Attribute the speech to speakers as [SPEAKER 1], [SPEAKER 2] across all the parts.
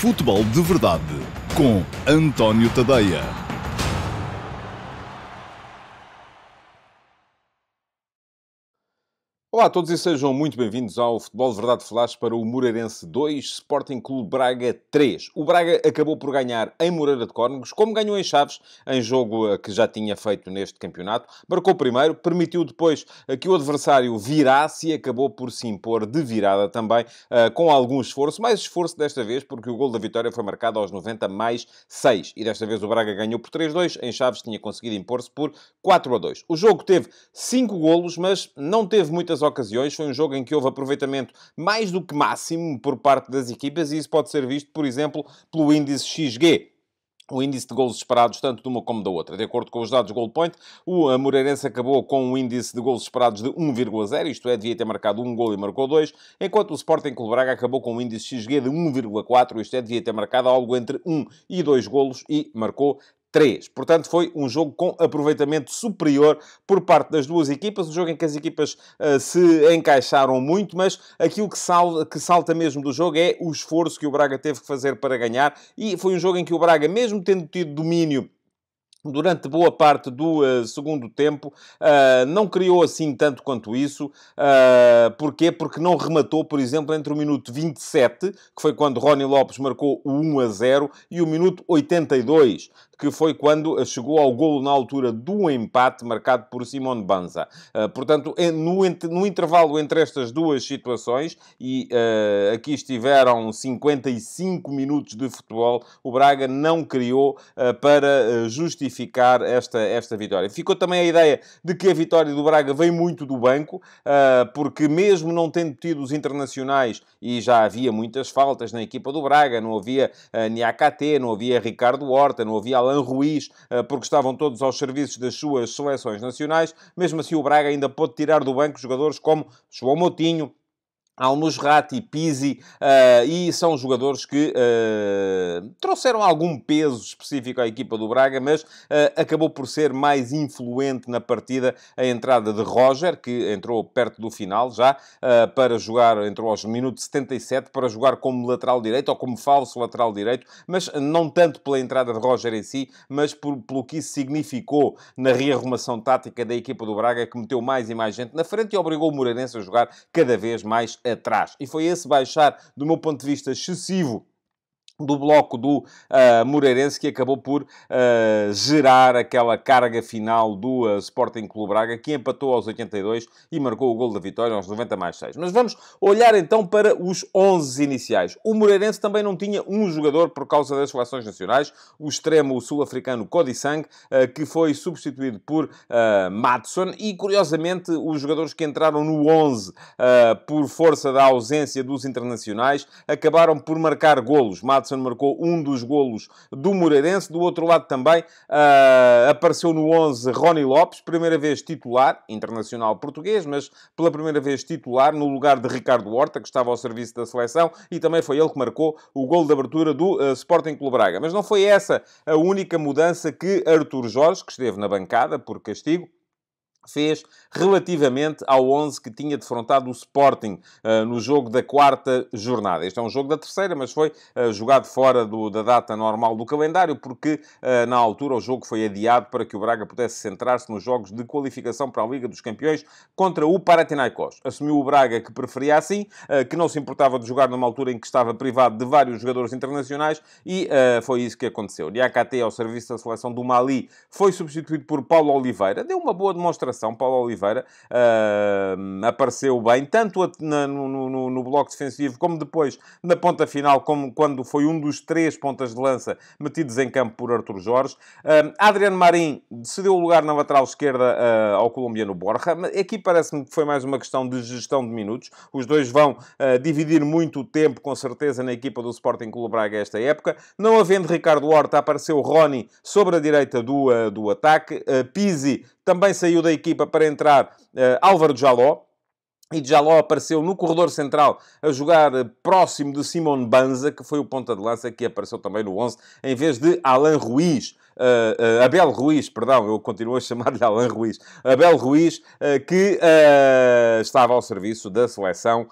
[SPEAKER 1] Futebol de Verdade com António Tadeia. Olá a todos e sejam muito bem-vindos ao Futebol Verdade Flash para o Moreirense 2, Sporting Clube Braga 3. O Braga acabou por ganhar em Moreira de Córnegos, como ganhou em Chaves, em jogo eh, que já tinha feito neste campeonato. Marcou primeiro, permitiu depois eh, que o adversário virasse e acabou por se impor de virada também, eh, com algum esforço, mais esforço desta vez, porque o gol da vitória foi marcado aos 90 mais 6. E desta vez o Braga ganhou por 3-2, em Chaves tinha conseguido impor-se por 4-2. O jogo teve 5 golos, mas não teve muitas ocasiões, foi um jogo em que houve aproveitamento mais do que máximo por parte das equipas, e isso pode ser visto, por exemplo, pelo índice XG, o índice de gols esperados, tanto de uma como da outra. De acordo com os dados Goal Point, o Moreirense acabou com um índice de gols esperados de 1,0, isto é, devia ter marcado um gol e marcou dois, enquanto o Sporting Clube Braga acabou com um índice XG de 1,4, isto é, devia ter marcado algo entre 1 e 2 golos e marcou 3. Portanto, foi um jogo com aproveitamento superior por parte das duas equipas. Um jogo em que as equipas uh, se encaixaram muito, mas aquilo que, sal, que salta mesmo do jogo é o esforço que o Braga teve que fazer para ganhar. E foi um jogo em que o Braga, mesmo tendo tido domínio durante boa parte do uh, segundo tempo, uh, não criou assim tanto quanto isso. Uh, porquê? Porque não rematou, por exemplo, entre o minuto 27, que foi quando Rony Lopes marcou o 1 a 0, e o minuto 82, que foi quando chegou ao golo na altura do empate marcado por Simone Banza. Uh, portanto, no, no, intervalo entre estas duas situações, e uh, aqui estiveram 55 minutos de futebol, o Braga não criou uh, para justificar justificar esta, esta vitória. Ficou também a ideia de que a vitória do Braga vem muito do banco, ah, porque mesmo não tendo tido os internacionais, e já havia muitas faltas na equipa do Braga, não havia ah, Niakate, não havia Ricardo Horta, não havia Alain Ruiz, ah, porque estavam todos aos serviços das suas seleções nacionais, mesmo assim o Braga ainda pôde tirar do banco jogadores como João Moutinho, Al-Musrati, Pizzi, uh, e são jogadores que uh, trouxeram algum peso específico à equipa do Braga, mas uh, acabou por ser mais influente na partida a entrada de Roger, que entrou perto do final já, para jogar, entrou aos minutos 77, para jogar como lateral direito ou como falso lateral direito, mas não tanto pela entrada de Roger em si, mas por, pelo que isso significou na rearrumação tática da equipa do Braga, que meteu mais e mais gente na frente e obrigou o Moreirense a jogar cada vez mais atrás. E foi esse baixar, do meu ponto de vista, excessivo do bloco do uh, Moreirense que acabou por uh, gerar aquela carga final do uh, Sporting Clube Braga que empatou aos 82 e marcou o gol da vitória aos 90 mais 6. Mas vamos olhar então para os 11 iniciais. O Moreirense também não tinha um jogador por causa das seleções nacionais, o extremo sul-africano Cody Sang, que foi substituído por uh, e curiosamente os jogadores que entraram no 11 por força da ausência dos internacionais acabaram por marcar golos. Madson Watson marcou um dos golos do Moreirense. Do outro lado também uh, apareceu no 11 Rony Lopes, primeira vez titular, internacional português, mas pela primeira vez titular no lugar de Ricardo Horta, que estava ao serviço da seleção, e também foi ele que marcou o gol de abertura do uh, Sporting Clube Braga. Mas não foi essa a única mudança que Artur Jorge, que esteve na bancada por castigo, fez relativamente ao 11 que tinha defrontado o Sporting uh, no jogo da quarta jornada. Este é um jogo da terceira, mas foi uh, jogado fora do, da data normal do calendário, porque uh, na altura o jogo foi adiado para que o Braga pudesse centrar-se nos jogos de qualificação para a Liga dos Campeões contra o Paratinaikos. Assumiu o Braga que preferia assim, que não se importava de jogar numa altura em que estava privado de vários jogadores internacionais e foi isso que aconteceu. AKT ao serviço da seleção do Mali, foi substituído por Paulo Oliveira. Deu uma boa demonstração declaração, Paulo Oliveira uh, apareceu bem, tanto a, na, no, no, no, bloco defensivo como depois na ponta final, como quando foi um dos três pontas de lança metidos em campo por Arthur Jorge. Uh, Adriano Marim cedeu o lugar na lateral esquerda uh, ao colombiano Borja. Aqui parece-me que foi mais uma questão de gestão de minutos. Os dois vão dividir muito o tempo, com certeza, na equipa do Sporting Clube Braga esta época. Não havendo Ricardo Horta, apareceu Rony sobre a direita do, do ataque. Pizzi também saiu da equipa para entrar eh, Álvaro Jaló, e Jaló apareceu no corredor central a jogar eh, próximo de Simon Banza, que foi o ponta de lança que apareceu também no 11, em vez de Alan Ruiz uh, Abel Ruiz, perdão, eu continuo a chamar-lhe Alan Ruiz, Abel Ruiz, eh, que estava ao serviço da seleção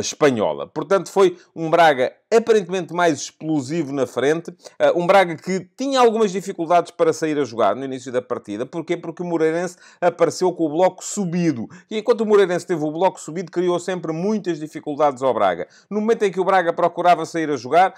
[SPEAKER 1] espanhola. Portanto, foi um Braga aparentemente mais explosivo na frente, um Braga que tinha algumas dificuldades para sair a jogar no início da partida. Porquê? Porque o Moreirense apareceu com o bloco subido. E enquanto o Moreirense teve o bloco subido, criou sempre muitas dificuldades ao Braga. No momento em que o Braga procurava sair a jogar,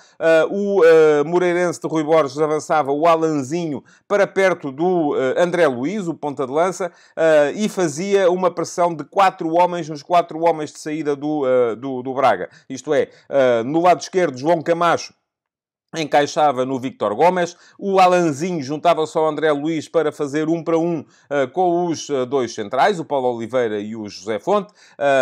[SPEAKER 1] o Moreirense de Rui Borges avançava o Alanzinho para perto do eh, André Luiz, o ponta de lança, eh, e fazia uma pressão de quatro homens nos quatro homens de saída do, eh, do, do Braga. Isto é, no lado esquerdo, João Camacho encaixava no Victor Gomes, o Alanzinho juntava-se ao André Luiz para fazer um para um uh, com os eh, dois centrais, o Paulo Oliveira e o José Fonte,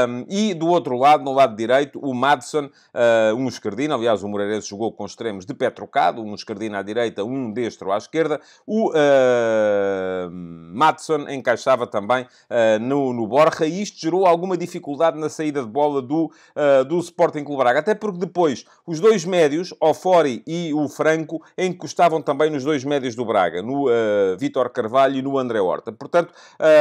[SPEAKER 1] um, e do outro lado, no lado direito, o Madison, uh, um esquerdino, aliás o Moreirense jogou com extremos de pé trocado, um esquerdino à direita, um destro à esquerda, o uh, Madison encaixava também no, no, Borja, e isto gerou alguma dificuldade na saída de bola do, do Sporting Clube Braga, até porque depois os dois médios, Ofori e e o Franco encostavam também nos dois médios do Braga, no uh, Vítor Carvalho e no André Horta. Portanto,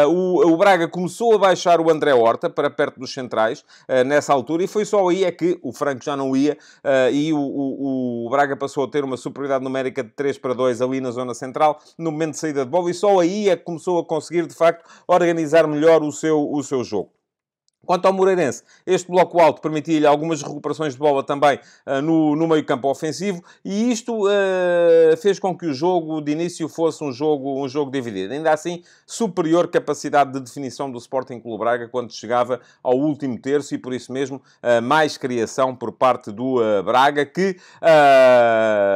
[SPEAKER 1] uh, o, o, Braga começou a baixar o André Horta para perto dos centrais uh, nessa altura e foi só aí é que o Franco já não ia e o, o, o, Braga passou a ter uma superioridade numérica de 3 para 2 ali na zona central no momento de saída de bola e só aí é que começou a conseguir, de facto, organizar melhor o seu, o seu jogo. Quanto ao Moreirense, este bloco alto permitia-lhe algumas recuperações de bola também uh, no, no meio-campo ofensivo e isto uh, fez com que o jogo de início fosse um jogo, um jogo dividido. Ainda assim, superior capacidade de definição do Sporting Clube Braga quando chegava ao último terço e por isso mesmo uh, mais criação por parte do Braga que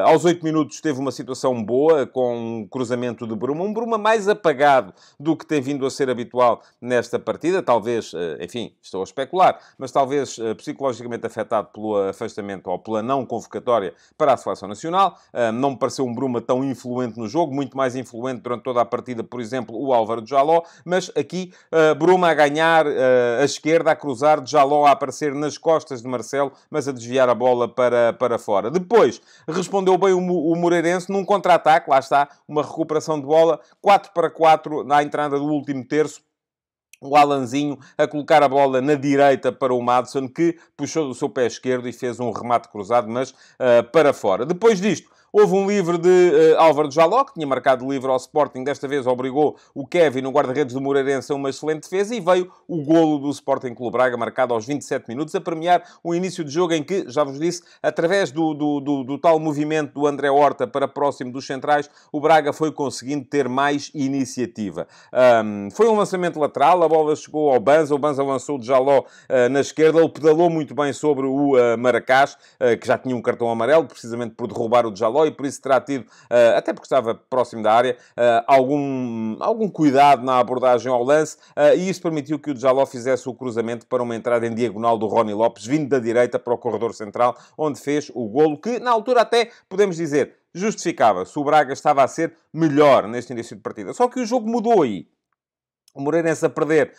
[SPEAKER 1] aos 8 minutos teve uma situação boa com um cruzamento de Bruma, um Bruma mais apagado do que tem vindo a ser habitual nesta partida, talvez, enfim, estou a especular, mas talvez eh, psicologicamente afetado pelo afastamento ou pela não convocatória para a seleção nacional. Eh, não me pareceu um Bruma tão influente no jogo, muito mais influente durante toda a partida, por exemplo, o Álvaro Jaló, mas aqui eh, Bruma a ganhar a esquerda, a cruzar, Jaló a aparecer nas costas de Marcelo, mas a desviar a bola para, para fora. Depois, respondeu bem o, o Moreirense num contra-ataque, lá está, uma recuperação de bola, 4 para 4 na entrada do último terço, o Alanzinho a colocar a bola na direita para o Madison, que puxou do seu pé esquerdo e fez um remate cruzado, mas uh, para fora. Depois disto, Houve um livro de uh, Álvaro Jaló, que tinha marcado livro ao Sporting, desta vez obrigou o Kevin, o guarda-redes do Moreirense, a uma excelente defesa, e veio o golo do Sporting Clube Braga, marcado aos 27 minutos, a premiar o início de jogo em que, já vos disse, através do, do, do, do tal movimento do André Horta para próximo dos centrais, o Braga foi conseguindo ter mais iniciativa. Um, foi um lançamento lateral, a bola chegou ao Banza, o Banza lançou de Jaló uh, na esquerda, ele pedalou muito bem sobre o uh, Maracás, uh, que já tinha um cartão amarelo, precisamente por derrubar o de Jaló, e por isso terá tido, eh, até porque estava próximo da área, eh, algum, algum cuidado na abordagem ao lance eh, e isso permitiu que o Jaló fizesse o cruzamento para uma entrada em diagonal do Rony Lopes, vindo da direita para o corredor central, onde fez o golo que, na altura, até podemos dizer justificava-se. O Braga estava a ser melhor neste início de partida. Só que o jogo mudou aí. O Moreirense a perder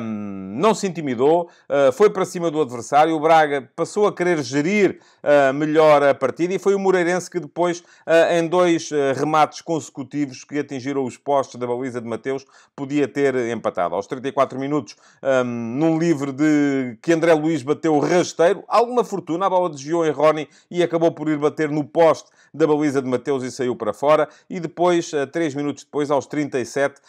[SPEAKER 1] um, não se intimidou, uh, foi para cima do adversário. O Braga passou a querer gerir uh, melhor a partida e foi o Moreirense que depois, uh, em dois remates consecutivos que atingiram os postos da baliza de Mateus, podia ter empatado. Aos 34 minutos, um, num livre de que André Luiz bateu rasteiro, alguma fortuna, a bola desviou em Rony e acabou por ir bater no poste da baliza de Mateus e saiu para fora. E depois, uh, 3 minutos depois, aos 37,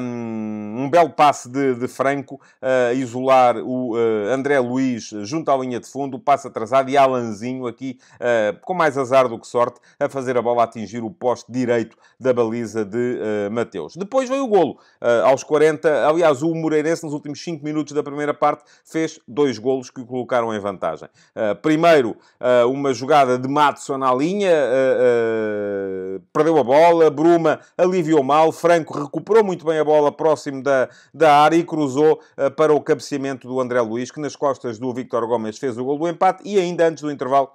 [SPEAKER 1] um, um belo passe de, de Franco a isolar o eh, André Luiz junto à linha de fundo, o passe atrasado e Alanzinho aqui, eh, com mais azar do que sorte, a fazer a bola atingir o poste direito da baliza de eh, Mateus. Depois veio o golo, aos 40, aliás, o Moreirense nos últimos 5 minutos da primeira parte fez dois golos que o colocaram em vantagem. primeiro, uma jogada de Matson na linha, perdeu a bola, Bruma aliviou mal, Franco recuperou muito bem a bola próximo da da, da área e cruzou eh, para o cabeceamento do André Luiz, que nas costas do Victor Gomes fez o gol do empate e ainda antes do intervalo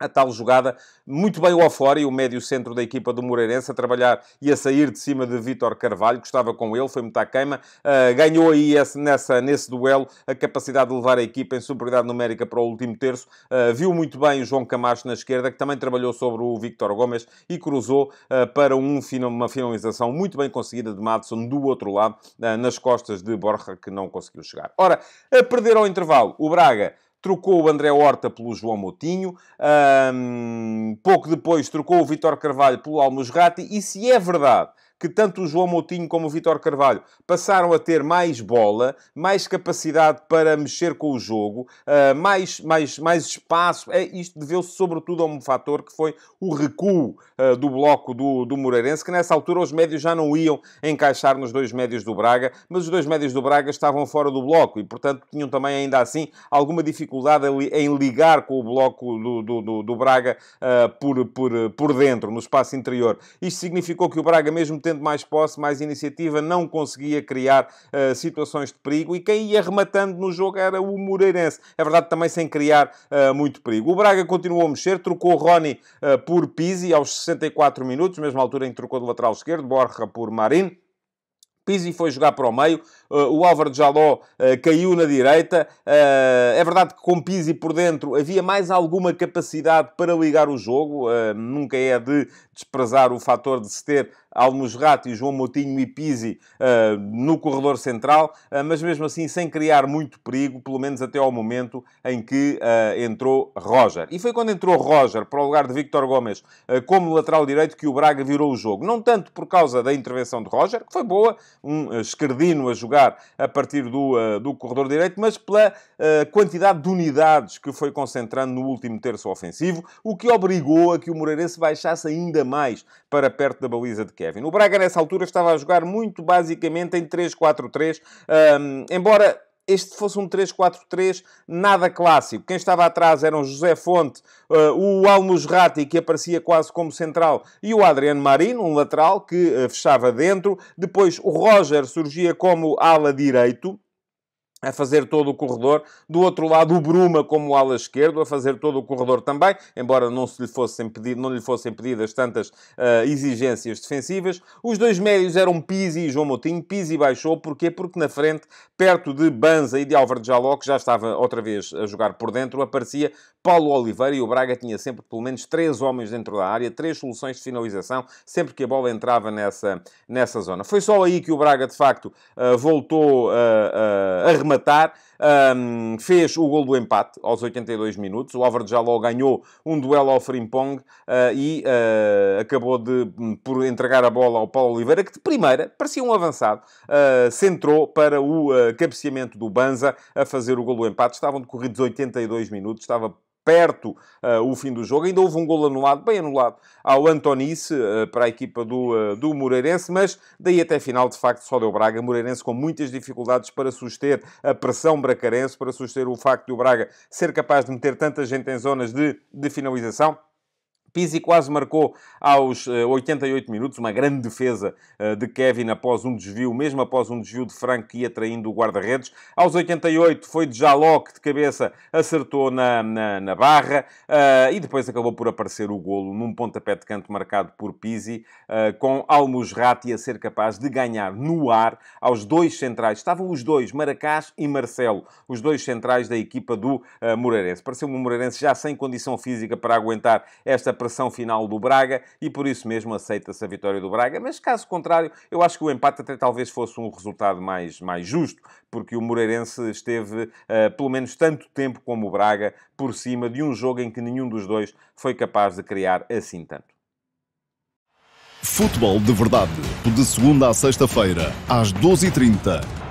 [SPEAKER 1] a tal jogada, muito bem o fora, e o médio centro da equipa do Moreirense a trabalhar e a sair de cima de Vítor Carvalho, que estava com ele, foi muito à queima, uh, ganhou aí esse, nessa, nesse duelo a capacidade de levar a equipa em superioridade numérica para o último terço, uh, viu muito bem o João Camacho na esquerda, que também trabalhou sobre o Vítor Gomes e cruzou uh, para um, uma finalização muito bem conseguida de Madison do outro lado, nas costas de Borja, que não conseguiu chegar. Ora, a perder ao intervalo, o Braga trocou o André Horta pelo João Moutinho, um, pouco depois trocou o Vitor Carvalho pelo Almos Ratti, e se é verdade que tanto o João Moutinho como o Vitor Carvalho passaram a ter mais bola, mais capacidade para mexer com o jogo, ah, mais, mais, mais espaço. É, isto deveu-se sobretudo a um fator que foi o recuo ah, do bloco do, do Moreirense, que nessa altura os médios já não iam encaixar nos dois médios do Braga, mas os dois médios do Braga estavam fora do bloco e, portanto, tinham também ainda assim alguma dificuldade em ligar com o bloco do, do, do, do Braga ah, por, por, por dentro, no espaço interior. Isto significou que o Braga, mesmo tendo mais posse, mais iniciativa, não conseguia criar uh, situações de perigo e quem ia rematando no jogo era o Moreirense. É verdade, também sem criar uh, muito perigo. O Braga continuou a mexer, trocou Rony uh, por Pizzi aos 64 minutos, mesma altura em que trocou do lateral esquerdo, Borja por Marin. Pizzi foi jogar para o meio, eh, o Álvaro Jaló eh, caiu na direita. Eh, é verdade que com Pizzi por dentro havia mais alguma capacidade para ligar o jogo. nunca é de desprezar o fator de se ter e João Moutinho e Pizzi no corredor central, mas mesmo assim sem criar muito perigo, pelo menos até ao momento em que entrou Roger. E foi quando entrou Roger para o lugar de Victor Gomes como lateral direito que o Braga virou o jogo. Não tanto por causa da intervenção de Roger, que foi boa, um eh, escardino a jogar a partir do, eh, do corredor direito, mas pela eh, quantidade de unidades que foi concentrando no último terço ofensivo, o que obrigou a que o Moreirense baixasse ainda mais para perto da baliza de Kevin. O Braga, nessa altura, estava a jogar muito basicamente em 3-4-3, ehm, embora este fosse um 3-4-3 nada clássico. Quem estava atrás eram José Fonte, uh, o Almos Rati, que aparecia quase como central, e o Adriano Marino, um lateral que uh, fechava dentro. Depois o Roger surgia como ala direito a fazer todo o corredor. Do outro lado, o Bruma como ala esquerdo, a fazer todo o corredor também, embora não, se lhe, fossem pedido, não lhe fossem pedidas tantas uh, exigências defensivas. Os dois médios eram Pizzi e João Moutinho. Pizzi baixou, porquê? Porque na frente, perto de Banza e de Álvaro de Jaló, que já estava outra vez a jogar por dentro, aparecia Paulo Oliveira e o Braga tinha sempre pelo menos três homens dentro da área, três soluções de finalização, sempre que a bola entrava nessa, nessa zona. Foi só aí que o Braga, de facto, uh, voltou uh, a rematar, um, fez o gol do empate aos 82 minutos. O Álvaro Jaló ganhou um duelo ao Frimpong uh, e uh, acabou de, hum, por entregar a bola ao Paulo Oliveira, que de primeira parecia um avançado, uh, centrou para o uh, cabeceamento do Banza a fazer o gol do empate. Estavam decorridos 82 minutos, estava perto uh, o fim do jogo. Ainda houve um gol anulado, bem anulado, ao Antonice uh, ah, para a equipa do, uh, do Moreirense, mas daí até final, de facto, só deu Braga. Moreirense com muitas dificuldades para suster a pressão bracarense, para suster o facto de o Braga ser capaz de meter tanta gente em zonas de, de finalização. Pizzi quase marcou aos 88 eh, minutos uma grande defesa eh, de Kevin após um desvio, mesmo após um desvio de Frank que ia traindo o guarda-redes. Aos 88 foi de Jaló que de cabeça acertou na, na, na barra uh, e depois acabou por aparecer o golo num pontapé de canto marcado por Pizzi uh, com Rati a ser capaz de ganhar no ar aos dois centrais. Estavam os dois, Maracás e Marcelo, os dois centrais da equipa do uh, Moreirense. Pareceu-me um Moreirense já sem condição física para aguentar esta pressão final do Braga e por isso mesmo aceita-se a vitória do Braga. Mas caso contrário, eu acho que o empate até talvez fosse um resultado mais, mais justo, porque o Moreirense esteve uh, pelo menos tanto tempo como o Braga por cima de um jogo em que nenhum dos dois foi capaz de criar assim tanto. Futebol de verdade, de segunda a sexta-feira, às 12h30.